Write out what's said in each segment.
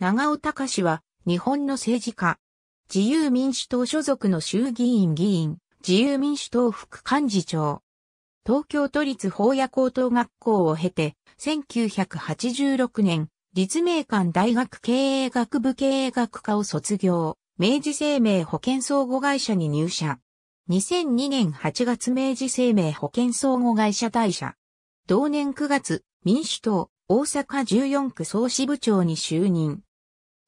長尾隆は、日本の政治家。自由民主党所属の衆議院議員、自由民主党副幹事長。東京都立法野高等学校を経て、1986年、立命館大学経営学部経営学科を卒業、明治生命保険相互会社に入社。2002年8月明治生命保険相互会社退社。同年9月、民主党、大阪14区総支部長に就任。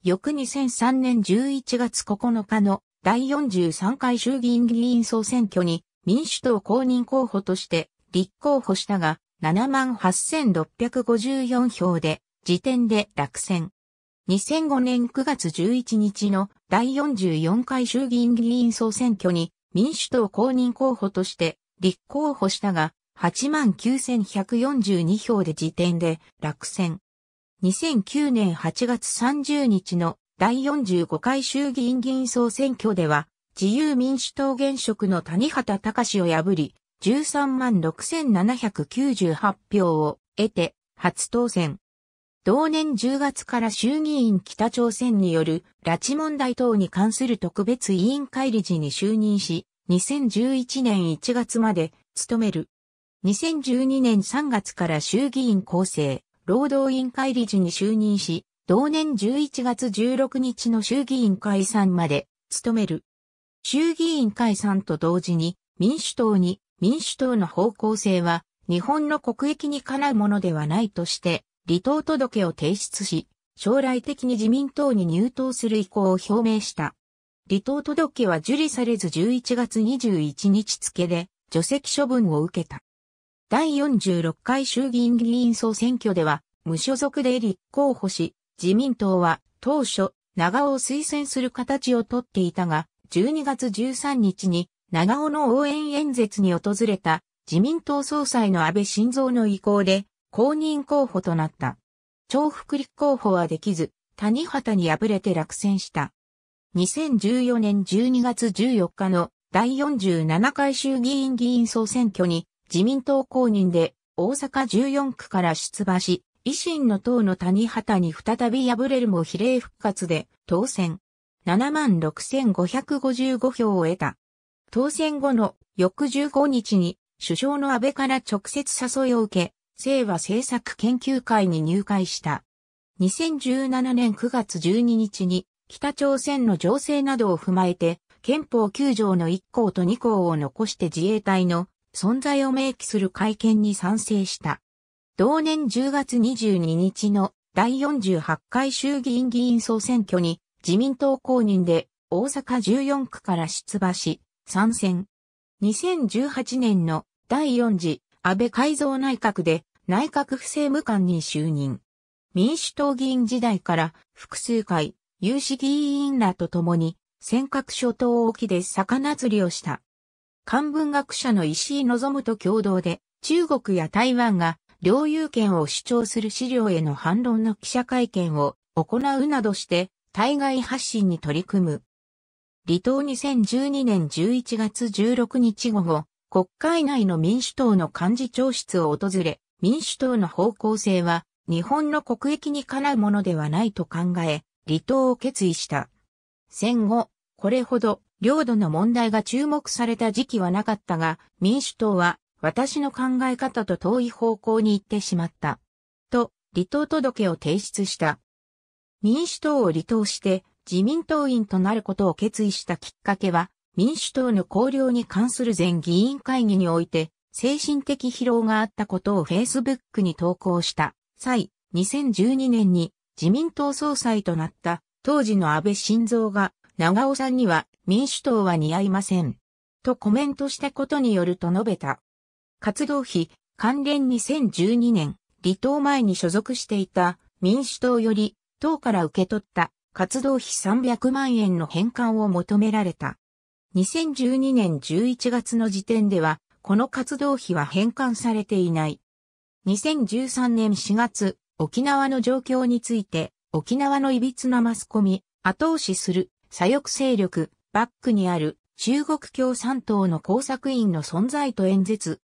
翌2003年11月9日の第43回衆議院議員総選挙に民主党公認候補として立候補したが78,654票で時点で落選。2005年9月11日の第44回衆議院議員総選挙に民主党公認候補として立候補したが89,142票で時点で落選。2009年8月30日の第45回衆議院議員総選挙では、自由民主党現職の谷畑隆を破り、13万6798票を得て、初当選。同年10月から衆議院北朝鮮による拉致問題等に関する特別委員会理事に就任し、2011年1月まで務める。2012年3月から衆議院構成、労働委員会理事に就任し、同年11月16日の衆議院解散まで務める。衆議院解散と同時に民主党に民主党の方向性は日本の国益にかなうものではないとして離党届を提出し、将来的に自民党に入党する意向を表明した。離党届は受理されず11月21日付で除籍処分を受けた。第46回衆議院議員総選挙では、無所属で立候補し、自民党は当初、長尾を推薦する形をとっていたが、12月13日に長尾の応援演説に訪れた自民党総裁の安倍晋三の意向で公認候補となった。重複立候補はできず、谷畑に敗れて落選した。2014年12月14日の第47回衆議院議員総選挙に自民党公認で大阪14区から出馬し、維新の党の谷畑に再び敗れるも比例復活で当選。76,555票を得た。当選後の翌15日に首相の安倍から直接誘いを受け、清和政策研究会に入会した。2017年9月12日に北朝鮮の情勢などを踏まえて憲法9条の1項と2項を残して自衛隊の存在を明記する会見に賛成した。同年10月22日の第48回衆議院議員総選挙に自民党公認で大阪14区から出馬し、参戦。2018年の第4次安倍改造内閣で内閣府政務官に就任。民主党議員時代から複数回有志議員らと共に尖閣諸島沖で魚釣りをした。漢文学者の石井望と共同で、中国や台湾が領有権を主張する資料への反論の記者会見を行うなどして、対外発信に取り組む。離島2012年11月16日午後、国会内の民主党の幹事長室を訪れ、民主党の方向性は日本の国益にかなうものではないと考え、離党を決意した。戦後、これほど領土の問題が注目された時期はなかったが、民主党は私の考え方と遠い方向に行ってしまった。と、離党届を提出した。民主党を離党して自民党員となることを決意したきっかけは、民主党の綱領に関する全議員会議において、精神的疲労があったことを Facebook に投稿した際、2012年に自民党総裁となった当時の安倍晋三が長尾さんには民主党は似合いません。とコメントしたことによると述べた。活動費、関連2012年、離党前に所属していた民主党より党から受け取った活動費300万円の返還を求められた。2012年11月の時点では、この活動費は返還されていない。2013年4月、沖縄の状況について、沖縄のいびつなマスコミ、後押しする左翼勢力、バックにある中国共産党の工作員の存在と演説。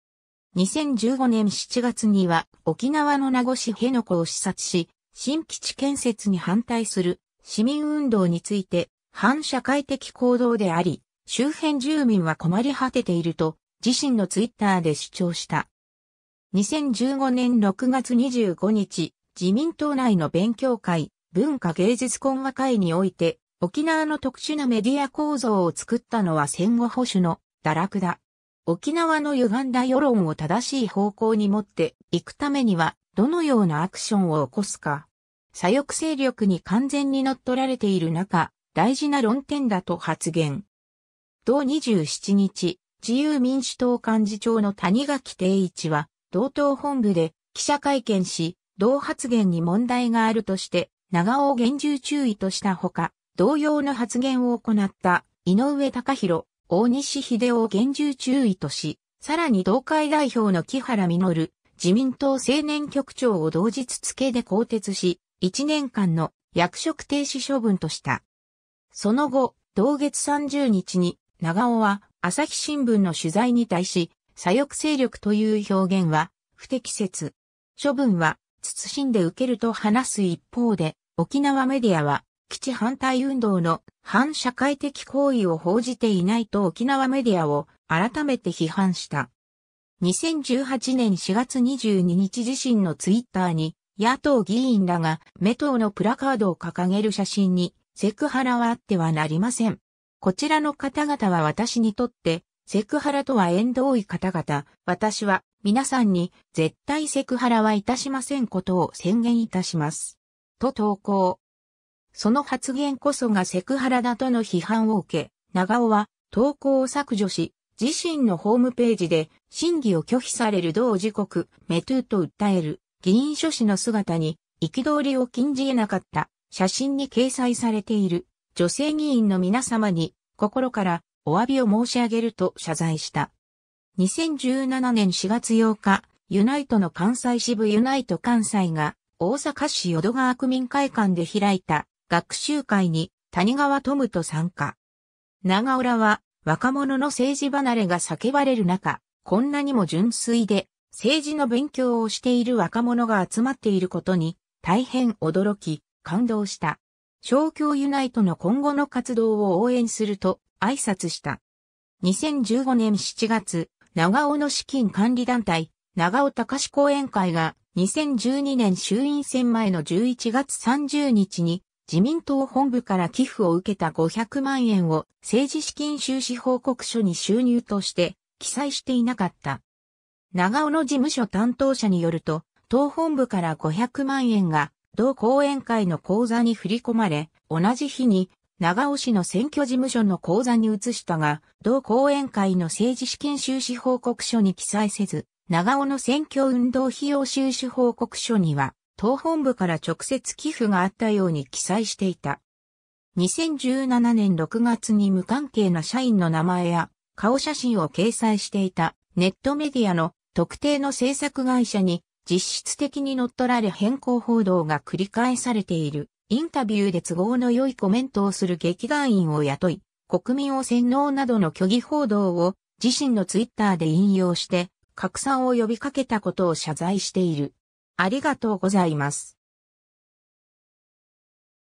2015年7月には沖縄の名護市辺野古を視察し、新基地建設に反対する市民運動について反社会的行動であり、周辺住民は困り果てていると自身のツイッターで主張した。2015年6月25日、自民党内の勉強会、文化芸術懇話会において、沖縄の特殊なメディア構造を作ったのは戦後保守の堕落だ。沖縄の歪んだ世論を正しい方向に持っていくためには、どのようなアクションを起こすか。左翼勢力に完全に乗っ取られている中、大事な論点だと発言。同27日、自由民主党幹事長の谷垣定一は、同党本部で記者会見し、同発言に問題があるとして、長尾を厳重注意としたほか、同様の発言を行った井上隆弘、大西秀夫を厳重注意とし、さらに同会代表の木原る。自民党青年局長を同日付で更迭し、1年間の役職停止処分とした。その後、同月30日に、長尾は朝日新聞の取材に対し、左翼勢力という表現は不適切。処分は、謹んで受けると話す一方で、沖縄メディアは、基地反対運動の反社会的行為を報じていないと沖縄メディアを改めて批判した。2018年4月22日自身のツイッターに野党議員らがメトウのプラカードを掲げる写真にセクハラはあってはなりません。こちらの方々は私にとってセクハラとは縁遠い方々、私は皆さんに絶対セクハラはいたしませんことを宣言いたします。と投稿。その発言こそがセクハラだとの批判を受け、長尾は投稿を削除し、自身のホームページで審議を拒否される同時刻、メトゥーと訴える議員書士の姿に憤りを禁じ得なかった写真に掲載されている女性議員の皆様に心からお詫びを申し上げると謝罪した。2017年4月8日、ユナイトの関西支部ユナイト関西が大阪市淀川区民会館で開いた学習会に谷川智と参加。長浦は若者の政治離れが叫ばれる中、こんなにも純粋で政治の勉強をしている若者が集まっていることに大変驚き、感動した。小京ユナイトの今後の活動を応援すると挨拶した。2015年7月、長尾の資金管理団体、長尾隆講演会が2012年衆院選前の11月30日に自民党本部から寄付を受けた500万円を政治資金収支報告書に収入として記載していなかった。長尾の事務所担当者によると、党本部から500万円が同後援会の口座に振り込まれ、同じ日に長尾市の選挙事務所の口座に移したが、同後援会の政治資金収支報告書に記載せず、長尾の選挙運動費用収支報告書には、党本部から直接寄付があったように記載していた。2017年6月に無関係な社員の名前や顔写真を掲載していたネットメディアの特定の制作会社に実質的に乗っ取られ変更報道が繰り返されている。インタビューで都合の良いコメントをする劇団員を雇い、国民を洗脳などの虚偽報道を自身のツイッターで引用して拡散を呼びかけたことを謝罪している。ありがとうございます。